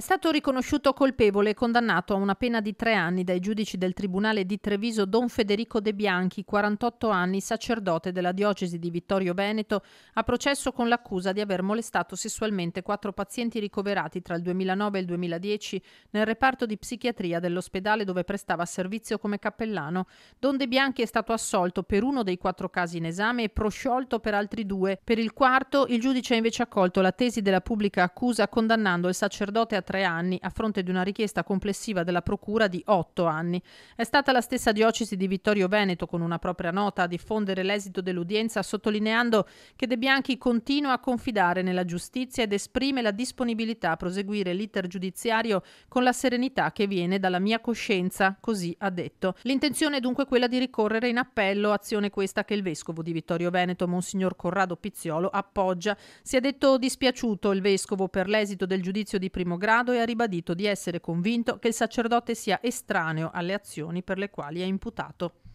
È stato riconosciuto colpevole e condannato a una pena di tre anni dai giudici del Tribunale di Treviso Don Federico De Bianchi, 48 anni, sacerdote della diocesi di Vittorio Veneto, a processo con l'accusa di aver molestato sessualmente quattro pazienti ricoverati tra il 2009 e il 2010 nel reparto di psichiatria dell'ospedale dove prestava servizio come cappellano. Don De Bianchi è stato assolto per uno dei quattro casi in esame e prosciolto per altri due. Per il quarto, il giudice ha invece accolto la tesi della pubblica accusa condannando il sacerdote a tre anni, a fronte di una richiesta complessiva della Procura di otto anni. È stata la stessa diocesi di Vittorio Veneto, con una propria nota, a diffondere l'esito dell'udienza, sottolineando che De Bianchi continua a confidare nella giustizia ed esprime la disponibilità a proseguire l'iter giudiziario con la serenità che viene dalla mia coscienza, così ha detto. L'intenzione è dunque quella di ricorrere in appello, azione questa che il vescovo di Vittorio Veneto, Monsignor Corrado Pizziolo, appoggia. Si è detto dispiaciuto il vescovo per l'esito del giudizio di primo grado grado e ha ribadito di essere convinto che il sacerdote sia estraneo alle azioni per le quali è imputato.